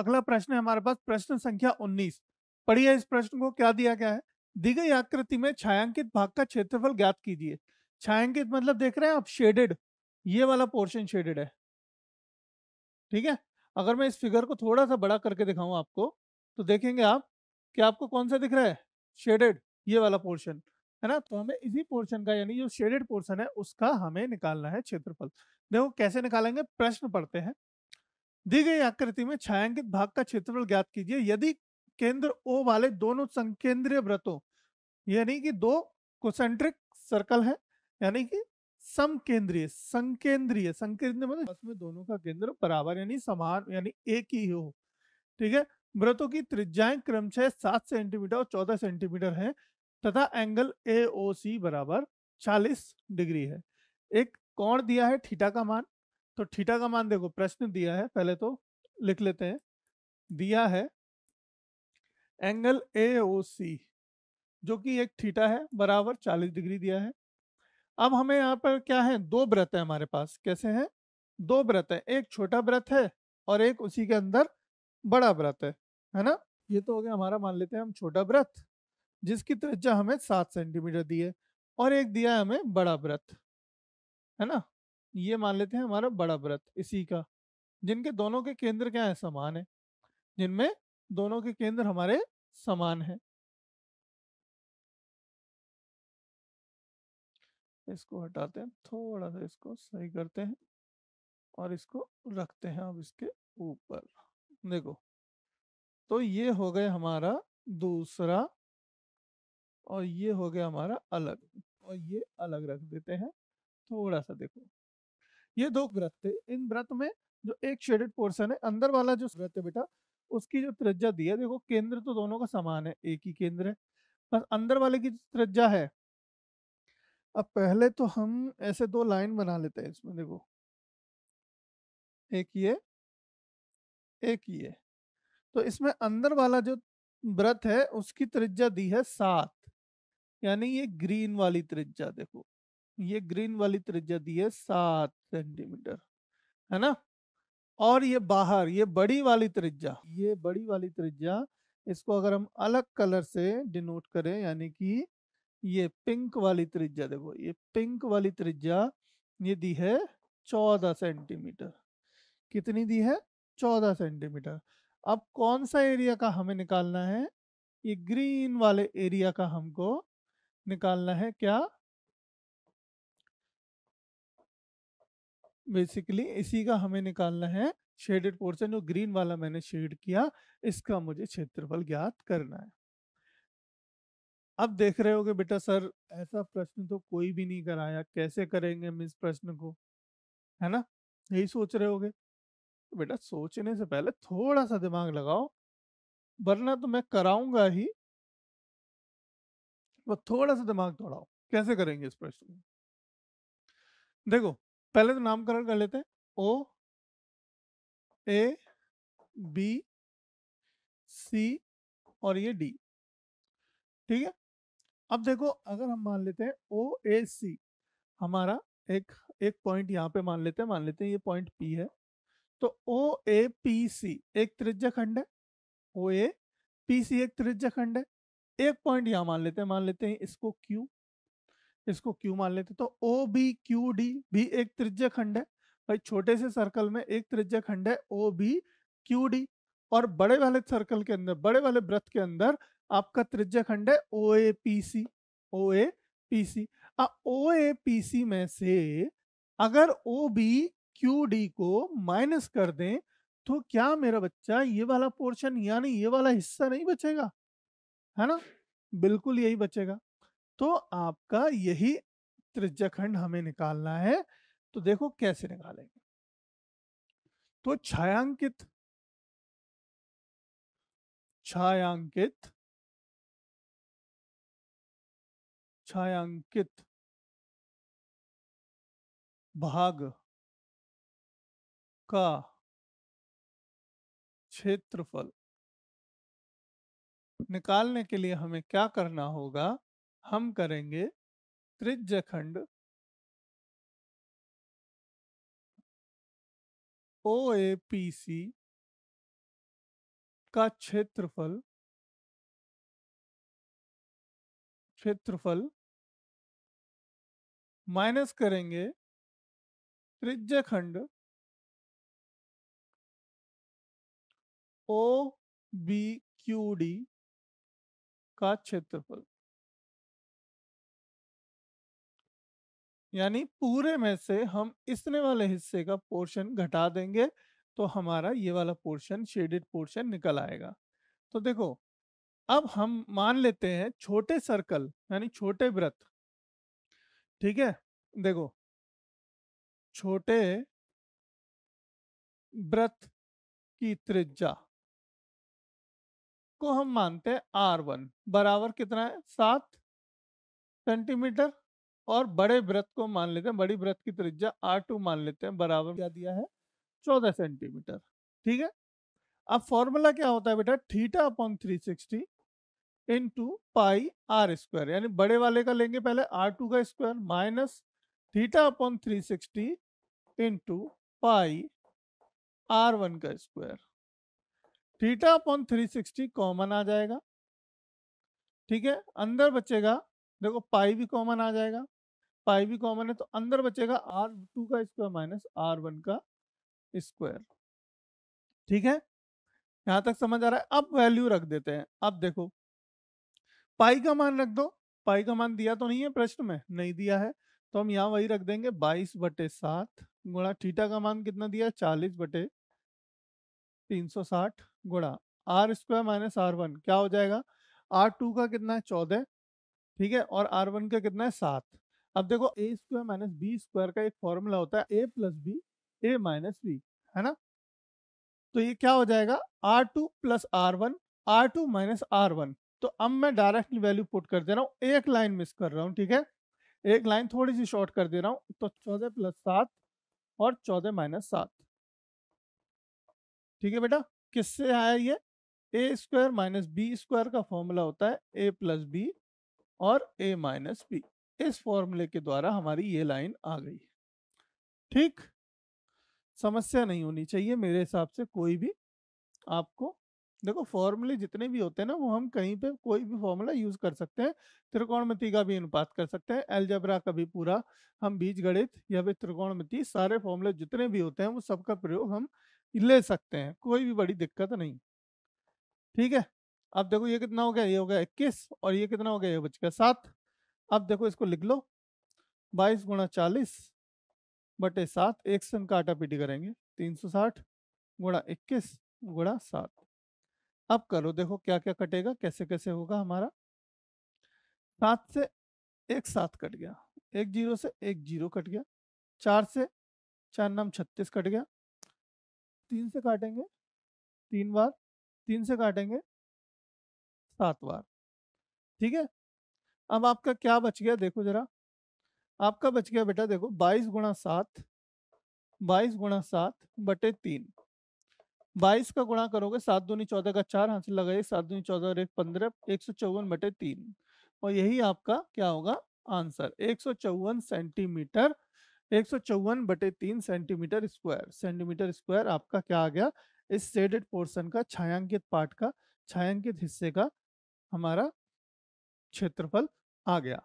अगला प्रश्न है हमारे पास प्रश्न संख्या 19 पढ़िए इस प्रश्न को क्या दिया गया है दी गई आकृति में छायांकित भाग का क्षेत्रफल ज्ञात कीजिए छायांकित मतलब देख रहे हैं आप शेडेड ये वाला पोर्शन शेडेड है ठीक है अगर मैं इस फिगर को थोड़ा सा बड़ा करके दिखाऊं आपको तो देखेंगे आप कि आपको कौन सा दिख रहा है शेडेड ये वाला पोर्शन है ना तो हमें इसी पोर्शन का यानी जो शेडेड पोर्शन है उसका हमें निकालना है क्षेत्रफल देखो कैसे निकालेंगे प्रश्न पढ़ते हैं दी गई आकृति में छायांकित भाग का क्षेत्रफल ज्ञात कीजिए यदि केंद्र ओ वाले दोनों संकेंद्रीय व्रतों यानी कि दो कोसेंट्रिक सर्कल है यानी कि समकेंद्रीय संकेंद्रीय संकेंद्रीय मतलब उसमें दोनों का केंद्र बराबर यानी समान यानी एक ही हो ठीक है व्रतों की त्रिज्याएं क्रमशः सात सेंटीमीटर और चौदह सेंटीमीटर है तथा एंगल ए ओ सी बराबर चालीस डिग्री है एक कोण दिया है थीटा का मान तो थीटा का मान देखो प्रश्न दिया है पहले तो लिख लेते हैं दिया है एंगल ए ओ सी जो कि एक थीटा है बराबर 40 डिग्री दिया है अब हमें यहाँ पर क्या है दो व्रत है हमारे पास कैसे हैं दो व्रत है एक छोटा व्रत है और एक उसी के अंदर बड़ा व्रत है है ना ये तो हो गया हमारा मान लेते हैं हम छोटा व्रत जिसकी त्रिज्या हमें सात सेंटीमीटर दी है और एक दिया है हमें बड़ा व्रत है ना ये मान लेते हैं हमारा बड़ा व्रत इसी का जिनके दोनों के केंद्र क्या है समान है जिनमें दोनों के केंद्र हमारे समान है इसको हटाते हैं थोड़ा सा इसको सही करते हैं और इसको रखते हैं अब इसके ऊपर देखो तो ये हो गए हमारा दूसरा और ये हो गया हमारा अलग और ये अलग रख देते हैं थोड़ा सा देखो ये दो व्रत थे इन व्रत में जो एक शेडेड पोर्सन है अंदर वाला जो व्रत है बेटा उसकी जो त्रिज्या दी है देखो केंद्र तो दोनों का समान है एक ही केंद्र है बस अंदर वाले की त्रिज्या है अब पहले तो हम ऐसे दो लाइन बना लेते हैं इसमें देखो एक ये एक ये तो इसमें अंदर वाला जो व्रत है उसकी त्रिज्या दी है सात यानी ये ग्रीन वाली त्रिज्या देखो ये ग्रीन वाली त्रिज्या दी है सात सेंटीमीटर है ना और ये बाहर ये बड़ी वाली त्रिज्या ये बड़ी वाली त्रिज्या इसको अगर हम अलग कलर से डिनोट करें यानी कि ये पिंक वाली त्रिज्या देखो ये पिंक वाली त्रिज्या ये दी है चौदह सेंटीमीटर कितनी दी है चौदह सेंटीमीटर अब कौन सा एरिया का हमें निकालना है ये ग्रीन वाले एरिया का हमको निकालना है क्या बेसिकली इसी का हमें निकालना है शेडेड पोर्शन जो ग्रीन वाला मैंने शेड किया इसका मुझे क्षेत्रफल ज्ञात करना है अब देख रहे होगे बेटा सर ऐसा प्रश्न तो कोई भी नहीं कराया कैसे करेंगे हम इस प्रश्न को है ना यही सोच रहे होगे तो बेटा सोचने से पहले थोड़ा सा दिमाग लगाओ वरना तो मैं कराऊंगा ही वो थोड़ा सा दिमाग दौड़ाओ कैसे करेंगे इस प्रश्न को देखो पहले तो नामकरण कर लेते हैं ओ ए बी सी और ये डी ठीक है अब देखो अगर हम मान लेते हैं ओ ए सी हमारा एक एक पॉइंट यहाँ पे मान लेते हैं मान लेते हैं ये पॉइंट पी है तो ओ ए पी सी एक त्रिज्या खंड है ओ ए पी सी एक त्रिज्या खंड है एक पॉइंट यहाँ मान लेते हैं मान लेते हैं इसको क्यू इसको क्यू मान लेते तो ओ बी क्यू डी भी एक त्रिज्य खंड है भाई छोटे से सर्कल में एक त्रिज्य खंड है ओ बी क्यू डी और बड़े वाले सर्कल के अंदर बड़े वाले व्रत के अंदर आपका त्रिज्य खंड है O A P C O A P C O A P C में से अगर ओ बी क्यू डी को माइनस कर दें तो क्या मेरा बच्चा ये वाला पोर्शन यानी ये वाला हिस्सा नहीं बचेगा है ना बिल्कुल यही बचेगा तो आपका यही त्रिज्याखंड खंड हमें निकालना है तो देखो कैसे निकालेंगे तो छायांकित छायांकित छायांकित भाग का क्षेत्रफल निकालने के लिए हमें क्या करना होगा हम करेंगे त्रिज खंड ओ ए पी सी का क्षेत्रफल क्षेत्रफल माइनस करेंगे त्रिज खंड ओ बी क्यू डी का क्षेत्रफल यानी पूरे में से हम इसने वाले हिस्से का पोर्शन घटा देंगे तो हमारा ये वाला पोर्शन शेडेड पोर्शन निकल आएगा तो देखो अब हम मान लेते हैं छोटे सर्कल यानी छोटे व्रत ठीक है देखो छोटे व्रत की त्रिज्या को हम मानते हैं आर वन बराबर कितना है सात सेंटीमीटर और बड़े व्रत को मान लेते हैं बड़ी व्रत की त्रिज्या आर टू मान लेते हैं बराबर क्या दिया है चौदह सेंटीमीटर ठीक है अब फॉर्मूला क्या होता है बेटा theta upon three sixty into pi R square यानी बड़े वाले का लेंगे पहले आर टू का square minus theta upon three sixty into pi R one का square theta upon three sixty common आ जाएगा ठीक है अंदर बचेगा देखो पाई भी कॉमन आ जाएगा पाई भी कॉमन है तो अंदर बचेगा आर टू का स्क्वायर माइनस आर वन का स्क्वायर ठीक है यहां तक समझ आ रहा है अब वैल्यू रख देते हैं अब देखो पाई का मान रख दो पाई का मान दिया तो नहीं है प्रश्न में नहीं दिया है तो हम यहाँ वही रख देंगे बाईस बटे सात गुणा थीटा का मान कितना दिया चालीस बटे तीन सौ साठ गुणा R square minus R one क्या हो जाएगा आर टू का कितना है चौदह ठीक है और आर वन का कितना है सात अब देखो A square minus B square का एक फॉर्मूला होता है A plus B A minus B है ना तो ये क्या हो जाएगा R two plus R one R two minus R one तो अब मैं डायरेक्टली वैल्यू पुट कर दे रहा हूँ एक लाइन मिस कर रहा हूँ ठीक है एक लाइन थोड़ी सी शॉर्ट कर दे रहा हूँ तो चौदह प्लस सात और चौदह माइनस सात ठीक है बेटा किससे आया ये A square minus B square का फॉर्मूला होता है ए प्लस बी और ए माइनस बी इस फॉर्मूले के द्वारा हमारी ये लाइन आ गई ठीक समस्या नहीं होनी चाहिए मेरे हिसाब से कोई भी आपको देखो फॉर्मूले जितने भी होते हैं ना वो हम कहीं पे कोई भी फॉर्मूला यूज कर सकते हैं त्रिकोणमिति का भी अनुपात कर सकते हैं एलजबरा का भी पूरा हम बीज गणित या फिर त्रिकोणमिति सारे फॉर्मूले जितने भी होते हैं वो सबका प्रयोग हम ले सकते हैं कोई भी बड़ी दिक्कत नहीं ठीक है अब देखो ये कितना हो गया ये हो गया इक्कीस और ये कितना हो गया ये बच गया सात अब देखो इसको लिख लो बाईस गुणा चालीस बटे सात एक से उनका आटा पीटी करेंगे तीन सौ साठ गुणा इक्कीस गुणा सात अब करो देखो क्या क्या कटेगा कैसे कैसे होगा हमारा सात से एक सात कट गया एक जीरो से एक जीरो कट गया चार से चार नाम छत्तीस कट गया तीन से काटेंगे तीन बार तीन से काटेंगे सात बार ठीक है अब आपका क्या बच गया देखो जरा आपका बच गया बेटा देखो बाईस गुणा सात बाईस गुणा सात बटे तीन बाईस का गुणा करोगे सात दूनी चौदह का चार हाथ लगाइए सात दूनी चौदह और एक पंद्रह एक सौ चौवन बटे तीन और यही आपका क्या होगा आंसर एक सौ चौवन सेंटीमीटर एक सौ चौवन बटे तीन सेंटीमीटर स्क्वायर सेंटीमीटर स्क्वायर आपका क्या आ गया इस शेडेड पोर्शन का छायांकित पार्ट का छायांकित हिस्से का हमारा क्षेत्रफल आ गया